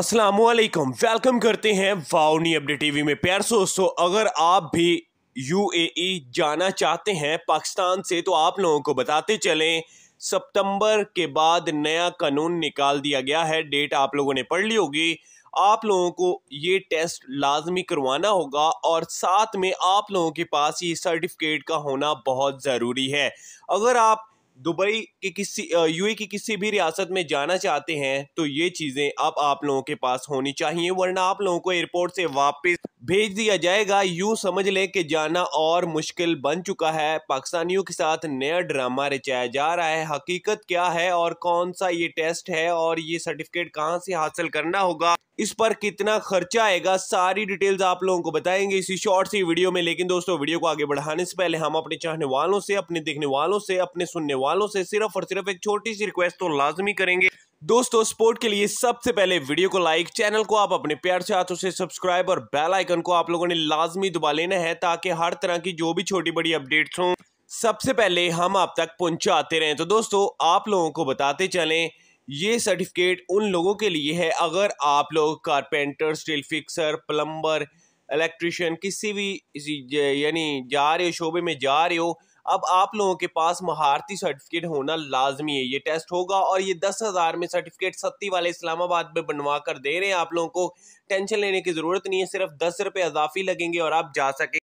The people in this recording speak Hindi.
अस्सलाम वालेकुम वेलकम करते हैं वाउनी अपडेट टीवी में प्यार दोस्तों अगर आप भी यूएई जाना चाहते हैं पाकिस्तान से तो आप लोगों को बताते चलें सितंबर के बाद नया कानून निकाल दिया गया है डेट आप लोगों ने पढ़ ली होगी आप लोगों को ये टेस्ट लाजमी करवाना होगा और साथ में आप लोगों के पास ये सर्टिफिकेट का होना बहुत ज़रूरी है अगर आप दुबई के किसी यूए की किसी भी रियासत में जाना चाहते हैं तो ये चीज़ें अब आप लोगों के पास होनी चाहिए वरना आप लोगों को एयरपोर्ट से वापस भेज दिया जाएगा यूं समझ लें कि जाना और मुश्किल बन चुका है पाकिस्तानियों के साथ नया ड्रामा रचाया जा रहा है हकीकत क्या है और कौन सा ये टेस्ट है और ये सर्टिफिकेट कहाँ से हासिल करना होगा इस पर कितना खर्चा आएगा सारी डिटेल्स आप लोगों को बताएंगे इसी शॉर्ट सी वीडियो में लेकिन दोस्तों वीडियो को आगे बढ़ाने से पहले हम अपने चाहने वालों से अपने देखने वालों से अपने सुनने वालों से सिर्फ और सिर्फ एक छोटी सी रिक्वेस्ट तो लाजमी करेंगे दोस्तों स्पोर्ट के लिए सबसे पहले वीडियो को लाइक चैनल को आप अपने प्यार से हाथों से सब्सक्राइब और बेल आइकन को आप लोगों ने लाजमी दबा लेना है ताकि हर तरह की जो भी छोटी बड़ी अपडेट्स हों सबसे पहले हम आप तक पहुंचाते रहें तो दोस्तों आप लोगों को बताते चलें ये सर्टिफिकेट उन लोगों के लिए है अगर आप लोग carpenter steel fixer plumber electrician किसी भी यानी जा रहे हो शोबे में जा रहे हो अब आप लोगों के पास महारती सर्टिफिकेट होना लाजमी है ये टेस्ट होगा और ये दस हज़ार में सर्टिफिकेट सत्ती वाले इस्लामाबाद में बनवा कर दे रहे हैं आप लोगों को टेंशन लेने की ज़रूरत नहीं है सिर्फ दस रुपये अजाफी लगेंगे और आप जा सके